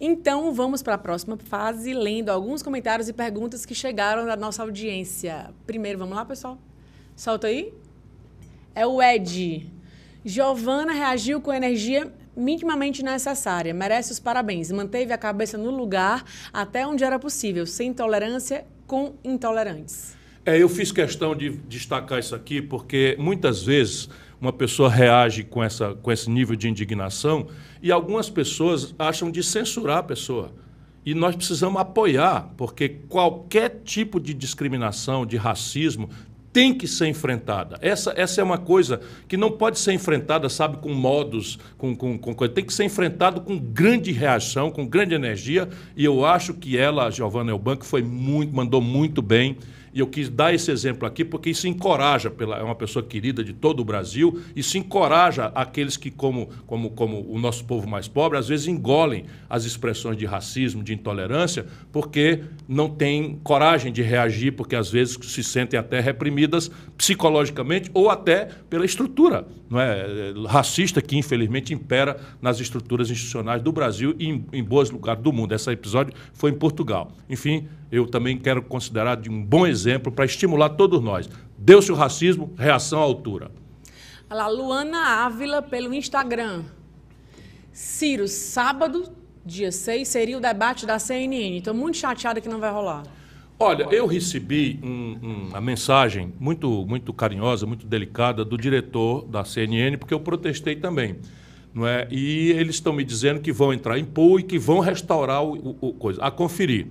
Então, vamos para a próxima fase, lendo alguns comentários e perguntas que chegaram da nossa audiência. Primeiro, vamos lá, pessoal? Solta aí. É o Ed. Giovana reagiu com energia minimamente necessária. Merece os parabéns. Manteve a cabeça no lugar até onde era possível, sem tolerância com intolerantes. É, eu fiz questão de destacar isso aqui porque muitas vezes uma pessoa reage com, essa, com esse nível de indignação e algumas pessoas acham de censurar a pessoa. E nós precisamos apoiar, porque qualquer tipo de discriminação, de racismo, tem que ser enfrentada. Essa, essa é uma coisa que não pode ser enfrentada, sabe, com modos, com, com, com coisa. Tem que ser enfrentado com grande reação, com grande energia. E eu acho que ela, a Giovanna Elbank, foi muito, mandou muito bem. E eu quis dar esse exemplo aqui porque isso encoraja, pela, é uma pessoa querida de todo o Brasil, isso encoraja aqueles que, como, como, como o nosso povo mais pobre, às vezes engolem as expressões de racismo, de intolerância, porque não têm coragem de reagir, porque às vezes se sentem até reprimidas psicologicamente ou até pela estrutura não é, racista que, infelizmente, impera nas estruturas institucionais do Brasil e em, em bons lugares do mundo. Esse episódio foi em Portugal. Enfim, eu também quero considerar de um bom exemplo exemplo para estimular todos nós. Deu-se o racismo, reação à altura. Olha lá, Luana Ávila pelo Instagram. Ciro, sábado, dia 6, seria o debate da CNN. Estou muito chateada que não vai rolar. Olha, eu recebi um, um, uma mensagem muito, muito carinhosa, muito delicada do diretor da CNN, porque eu protestei também. Não é? E eles estão me dizendo que vão entrar em pool e que vão restaurar o, o, o coisa. A conferir.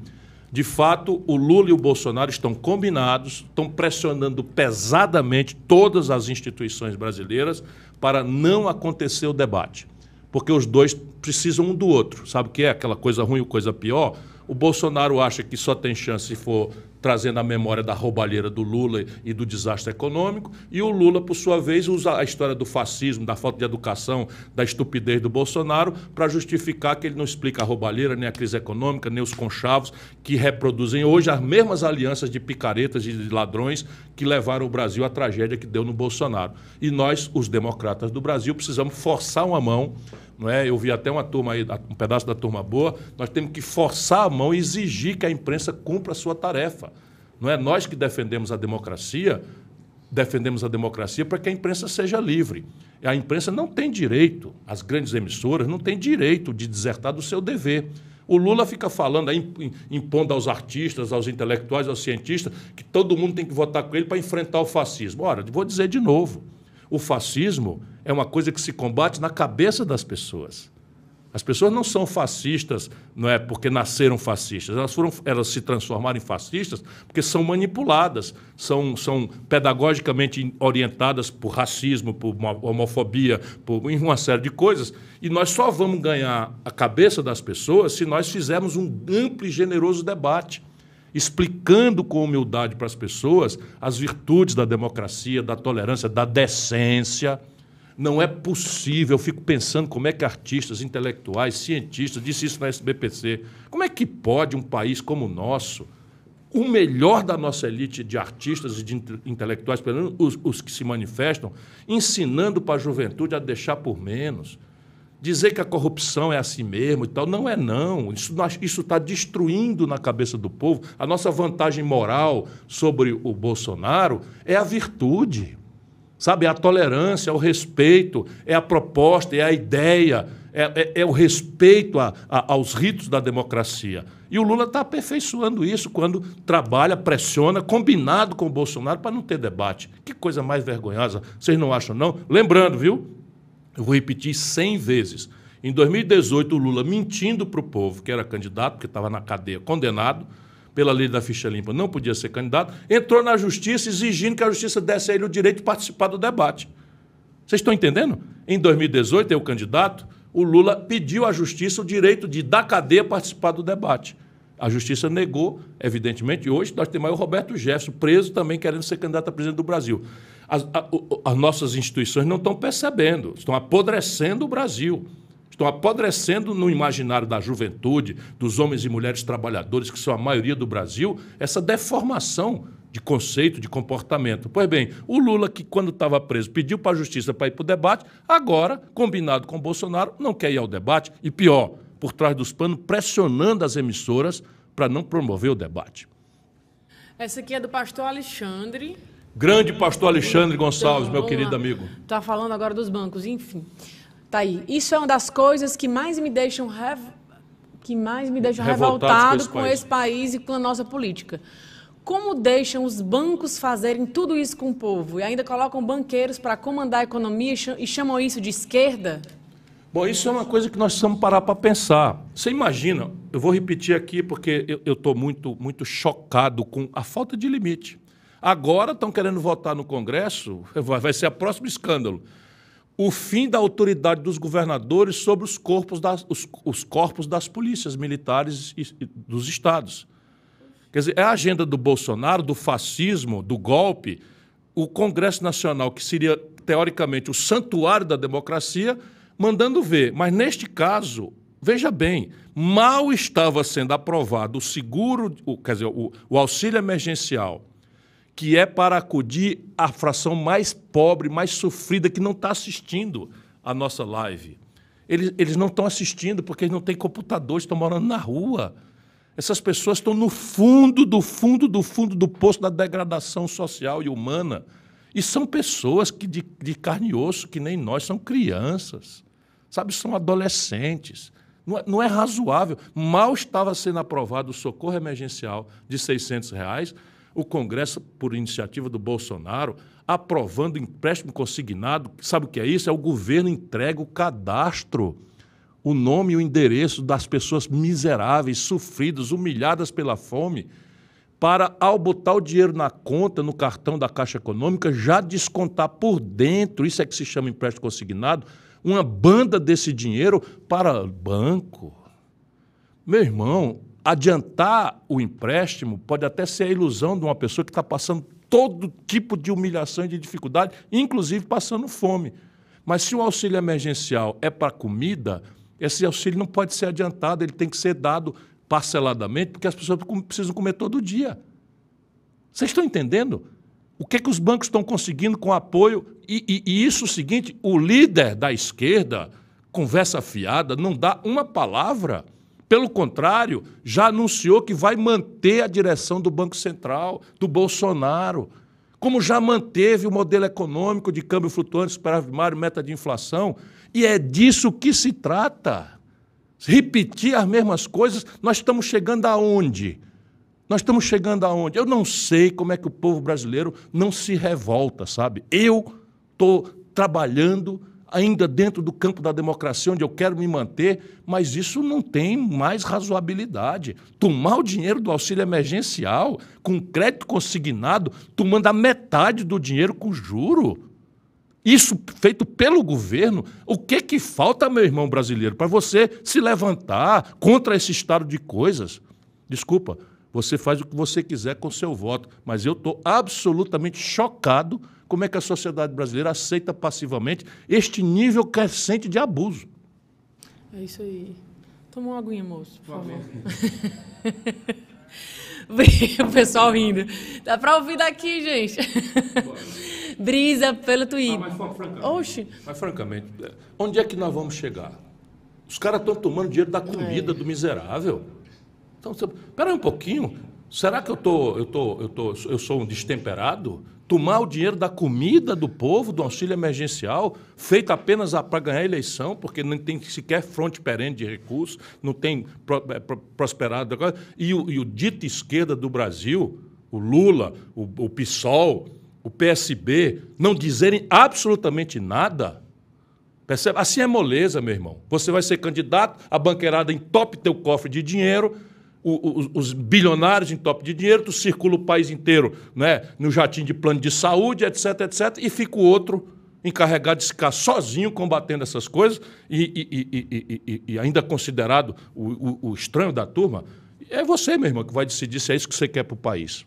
De fato, o Lula e o Bolsonaro estão combinados, estão pressionando pesadamente todas as instituições brasileiras para não acontecer o debate. Porque os dois precisam um do outro. Sabe o que é aquela coisa ruim ou coisa pior? O Bolsonaro acha que só tem chance se for trazendo a memória da roubalheira do Lula e do desastre econômico, e o Lula, por sua vez, usa a história do fascismo, da falta de educação, da estupidez do Bolsonaro para justificar que ele não explica a roubalheira, nem a crise econômica, nem os conchavos que reproduzem hoje as mesmas alianças de picaretas e de ladrões que levaram o Brasil à tragédia que deu no Bolsonaro. E nós, os democratas do Brasil, precisamos forçar uma mão não é? Eu vi até uma turma aí, um pedaço da turma boa. Nós temos que forçar a mão e exigir que a imprensa cumpra a sua tarefa. Não é nós que defendemos a democracia, defendemos a democracia para que a imprensa seja livre. A imprensa não tem direito, as grandes emissoras não têm direito de desertar do seu dever. O Lula fica falando, impondo aos artistas, aos intelectuais, aos cientistas, que todo mundo tem que votar com ele para enfrentar o fascismo. Ora, vou dizer de novo: o fascismo é uma coisa que se combate na cabeça das pessoas. As pessoas não são fascistas, não é porque nasceram fascistas. Elas, foram, elas se transformaram em fascistas porque são manipuladas, são, são pedagogicamente orientadas por racismo, por homofobia, por uma série de coisas. E nós só vamos ganhar a cabeça das pessoas se nós fizermos um amplo e generoso debate explicando com humildade para as pessoas as virtudes da democracia, da tolerância, da decência. Não é possível. Eu fico pensando como é que artistas, intelectuais, cientistas, disse isso na SBPC, como é que pode um país como o nosso, o melhor da nossa elite de artistas e de intelectuais, pelo menos os, os que se manifestam, ensinando para a juventude a deixar por menos? Dizer que a corrupção é assim mesmo e tal, não é não. Isso está destruindo na cabeça do povo. A nossa vantagem moral sobre o Bolsonaro é a virtude. Sabe, é a tolerância, é o respeito, é a proposta, é a ideia, é, é, é o respeito a, a, aos ritos da democracia. E o Lula está aperfeiçoando isso quando trabalha, pressiona, combinado com o Bolsonaro para não ter debate. Que coisa mais vergonhosa, vocês não acham, não? Lembrando, viu? Eu vou repetir 100 vezes. Em 2018, o Lula, mentindo para o povo que era candidato, porque estava na cadeia condenado, pela lei da ficha limpa, não podia ser candidato, entrou na justiça exigindo que a justiça desse a ele o direito de participar do debate. Vocês estão entendendo? Em 2018, eu candidato, o Lula pediu à justiça o direito de, da cadeia, participar do debate. A justiça negou, evidentemente, e hoje nós temos aí o Roberto Jefferson, preso também querendo ser candidato a presidente do Brasil. As, a, as nossas instituições não estão percebendo, estão apodrecendo o Brasil estão apodrecendo no imaginário da juventude, dos homens e mulheres trabalhadores, que são a maioria do Brasil, essa deformação de conceito, de comportamento. Pois bem, o Lula, que quando estava preso pediu para a justiça para ir para o debate, agora, combinado com o Bolsonaro, não quer ir ao debate e, pior, por trás dos panos, pressionando as emissoras para não promover o debate. Essa aqui é do pastor Alexandre. Grande pastor Alexandre Gonçalves, então, meu querido lá. amigo. Está falando agora dos bancos, enfim. Tá aí. Isso é uma das coisas que mais me deixam rev... que mais me deixam revoltado com, com esse país e com a nossa política. Como deixam os bancos fazerem tudo isso com o povo e ainda colocam banqueiros para comandar a economia e chamam isso de esquerda? Bom, isso é uma coisa que nós precisamos parar para pensar. Você imagina, eu vou repetir aqui porque eu estou muito, muito chocado com a falta de limite. Agora estão querendo votar no Congresso, vai ser o próximo escândalo o fim da autoridade dos governadores sobre os corpos das, os, os corpos das polícias militares e, e dos estados. Quer dizer, é a agenda do Bolsonaro, do fascismo, do golpe. O Congresso Nacional, que seria, teoricamente, o santuário da democracia, mandando ver. Mas, neste caso, veja bem, mal estava sendo aprovado o seguro, o, quer dizer, o, o auxílio emergencial que é para acudir a fração mais pobre, mais sofrida, que não está assistindo a nossa live. Eles, eles não estão assistindo porque eles não têm computadores, estão morando na rua. Essas pessoas estão no fundo do fundo do fundo do poço da degradação social e humana. E são pessoas que de, de carne e osso, que nem nós, são crianças. Sabe, são adolescentes. Não é, não é razoável. Mal estava sendo aprovado o socorro emergencial de 600 reais o Congresso, por iniciativa do Bolsonaro, aprovando empréstimo consignado. Sabe o que é isso? É o governo entrega o cadastro, o nome e o endereço das pessoas miseráveis, sofridas, humilhadas pela fome, para, ao botar o dinheiro na conta, no cartão da Caixa Econômica, já descontar por dentro, isso é que se chama empréstimo consignado, uma banda desse dinheiro para banco. Meu irmão, adiantar o empréstimo pode até ser a ilusão de uma pessoa que está passando todo tipo de humilhação e de dificuldade, inclusive passando fome. Mas se o auxílio emergencial é para comida, esse auxílio não pode ser adiantado, ele tem que ser dado parceladamente, porque as pessoas precisam comer todo dia. Vocês estão entendendo? O que, é que os bancos estão conseguindo com apoio? E, e, e isso é o seguinte: o líder da esquerda, conversa fiada, não dá uma palavra pelo contrário, já anunciou que vai manter a direção do Banco Central, do Bolsonaro, como já manteve o modelo econômico de câmbio flutuante, superávit meta de inflação. E é disso que se trata. Repetir as mesmas coisas, nós estamos chegando aonde? Nós estamos chegando aonde? Eu não sei como é que o povo brasileiro não se revolta, sabe? Eu estou trabalhando ainda dentro do campo da democracia, onde eu quero me manter, mas isso não tem mais razoabilidade. Tomar o dinheiro do auxílio emergencial, com crédito consignado, tomando a metade do dinheiro com juro. Isso feito pelo governo, o que que falta, meu irmão brasileiro, para você se levantar contra esse estado de coisas? Desculpa, você faz o que você quiser com seu voto, mas eu estou absolutamente chocado como é que a sociedade brasileira aceita passivamente este nível crescente de abuso? É isso aí. Toma uma aguinha, moço, por favor. o pessoal rindo. Dá para ouvir daqui, gente. Brisa pelo Twitter. Ah, mas francamente, Oxi. Mas francamente, é, onde é que nós vamos chegar? Os caras estão tomando dinheiro da comida é. do miserável. Então, espera um pouquinho. Será que eu tô, eu tô, eu tô, eu sou um destemperado? tomar o dinheiro da comida do povo, do auxílio emergencial, feito apenas para ganhar a eleição, porque não tem sequer fronte perene de recursos, não tem pro, é, pro, prosperado. E o, e o dito esquerda do Brasil, o Lula, o, o PSOL, o PSB, não dizerem absolutamente nada. Percebe? Assim é moleza, meu irmão. Você vai ser candidato, a banqueirada entope teu cofre de dinheiro o, o, os bilionários em top de dinheiro, tu circula o país inteiro né, no jatinho de plano de saúde, etc, etc, e fica o outro encarregado de ficar sozinho combatendo essas coisas e, e, e, e ainda considerado o, o, estranho da turma. É você, mesmo que vai decidir se é isso que você quer para o país.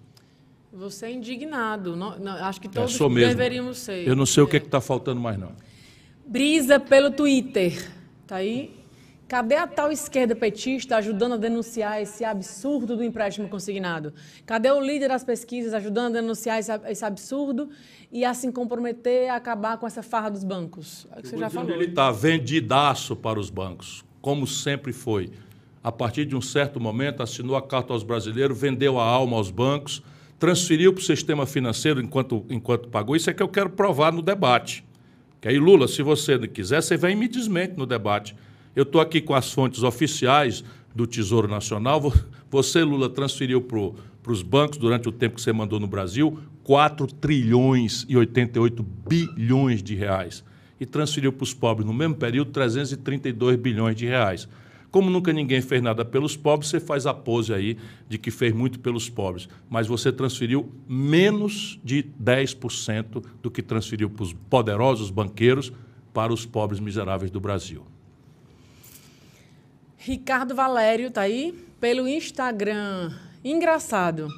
Você é indignado. Não, não, acho que é, todos é, deveríamos ser. Eu não sei é. o que é está faltando mais, não. Brisa pelo Twitter. Está aí? Cadê a tal esquerda petista ajudando a denunciar esse absurdo do empréstimo consignado? Cadê o líder das pesquisas ajudando a denunciar esse absurdo e a se comprometer a acabar com essa farra dos bancos? É o que você já falou. Ele está vendidaço para os bancos, como sempre foi. A partir de um certo momento, assinou a carta aos brasileiros, vendeu a alma aos bancos, transferiu para o sistema financeiro enquanto, enquanto pagou. Isso é que eu quero provar no debate. Que aí, Lula, se você quiser, você vem e me desmente no debate eu estou aqui com as fontes oficiais do Tesouro Nacional. Você, Lula, transferiu para os bancos, durante o tempo que você mandou no Brasil, 4 trilhões e 88 bilhões de reais. E transferiu para os pobres, no mesmo período, 332 bilhões de reais. Como nunca ninguém fez nada pelos pobres, você faz a pose aí de que fez muito pelos pobres. Mas você transferiu menos de 10% do que transferiu para os poderosos banqueiros para os pobres miseráveis do Brasil. Ricardo Valério tá aí pelo Instagram. Engraçado.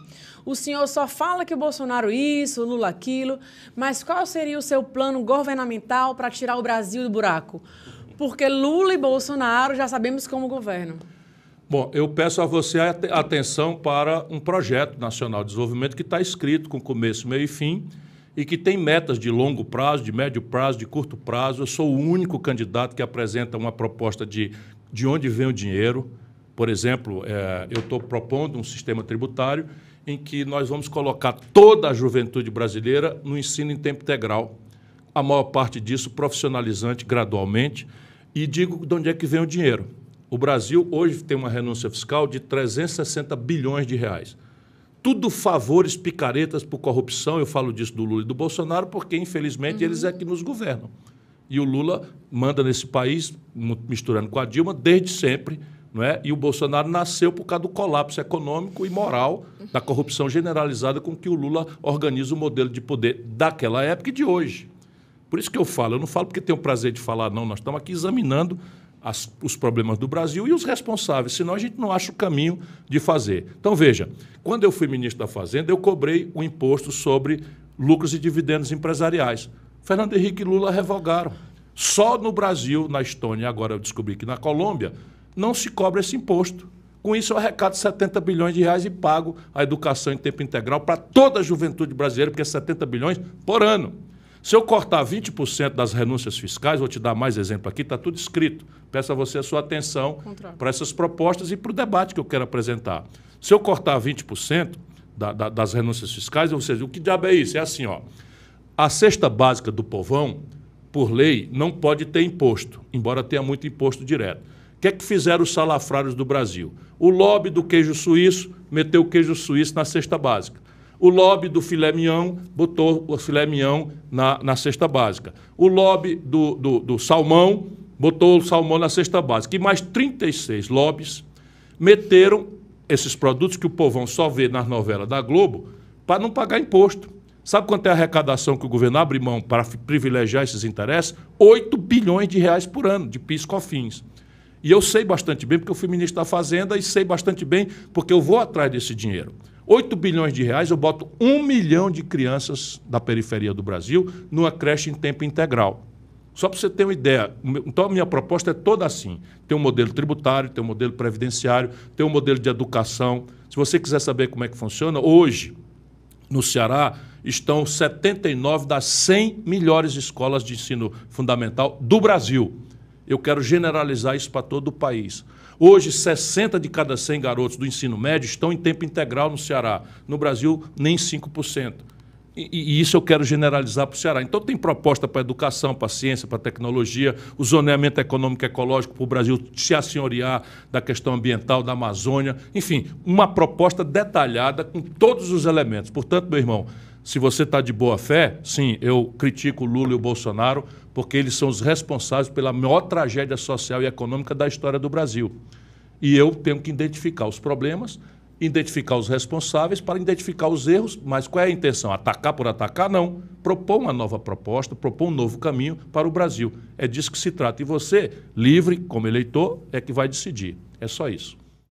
O senhor só fala que o Bolsonaro isso, o Lula aquilo, mas qual seria o seu plano governamental para tirar o Brasil do buraco? Porque Lula e Bolsonaro já sabemos como governam. Bom, eu peço a você a atenção para um projeto nacional de desenvolvimento que está escrito com começo, meio e fim e que tem metas de longo prazo, de médio prazo, de curto prazo. Eu sou o único candidato que apresenta uma proposta de de onde vem o dinheiro. Por exemplo, é, eu estou propondo um sistema tributário em que nós vamos colocar toda a juventude brasileira no ensino em tempo integral. A maior parte disso profissionalizante gradualmente. E digo de onde é que vem o dinheiro. O Brasil hoje tem uma renúncia fiscal de 360 bilhões de reais. Tudo favores picaretas por corrupção, eu falo disso do Lula e do Bolsonaro, porque infelizmente uhum. eles é que nos governam. E o Lula manda nesse país, misturando com a Dilma, desde sempre. Não é? E o Bolsonaro nasceu por causa do colapso econômico e moral, da corrupção generalizada com que o Lula organiza o modelo de poder daquela época e de hoje. Por isso que eu falo, eu não falo porque tenho o prazer de falar, não. Nós estamos aqui examinando as, os problemas do Brasil e os responsáveis, senão a gente não acha o caminho de fazer. Então, veja, quando eu fui ministro da Fazenda, eu cobrei o um imposto sobre lucros e dividendos empresariais. Fernando Henrique e Lula revogaram. Só no Brasil, na Estônia, agora eu descobri que na Colômbia, não se cobra esse imposto. Com isso, eu arrecado 70 bilhões de reais e pago a educação em tempo integral para toda a juventude brasileira, porque é 70 bilhões por ano. Se eu cortar 20% das renúncias fiscais, vou te dar mais exemplo aqui, está tudo escrito. Peço a você a sua atenção para essas propostas e para o debate que eu quero apresentar. Se eu cortar 20% da, da, das renúncias fiscais, ou seja, o que diabo é isso? É assim, ó. A cesta básica do povão, por lei, não pode ter imposto, embora tenha muito imposto direto. O que é que fizeram os salafrários do Brasil? O lobby do queijo suíço meteu o queijo suíço na cesta básica. O lobby do filé mignon botou o filé mignon na, na cesta básica. O lobby do, do, do salmão botou o salmão na cesta básica. E mais 36 lobbies meteram esses produtos que o povão só vê nas novelas da Globo para não pagar imposto. Sabe quanto é a arrecadação que o governo abre mão para privilegiar esses interesses? 8 bilhões de reais por ano de PIS COFINS. E eu sei bastante bem, porque eu fui ministro da Fazenda e sei bastante bem, porque eu vou atrás desse dinheiro. 8 bilhões de reais, eu boto 1 milhão de crianças da periferia do Brasil numa creche em tempo integral. Só para você ter uma ideia, então a minha proposta é toda assim. Tem um modelo tributário, tem um modelo previdenciário, tem um modelo de educação. Se você quiser saber como é que funciona, hoje, no Ceará, estão 79 das 100 melhores escolas de ensino fundamental do Brasil. Eu quero generalizar isso para todo o país. Hoje, 60 de cada 100 garotos do ensino médio estão em tempo integral no Ceará. No Brasil, nem 5%. E, e isso eu quero generalizar para o Ceará. Então, tem proposta para educação, para ciência, para tecnologia, o zoneamento econômico e ecológico para o Brasil se assenhorear da questão ambiental, da Amazônia. Enfim, uma proposta detalhada com todos os elementos. Portanto, meu irmão, se você está de boa fé, sim, eu critico o Lula e o Bolsonaro, porque eles são os responsáveis pela maior tragédia social e econômica da história do Brasil. E eu tenho que identificar os problemas, identificar os responsáveis para identificar os erros, mas qual é a intenção? Atacar por atacar? Não. Propor uma nova proposta, propor um novo caminho para o Brasil. É disso que se trata. E você, livre como eleitor, é que vai decidir. É só isso.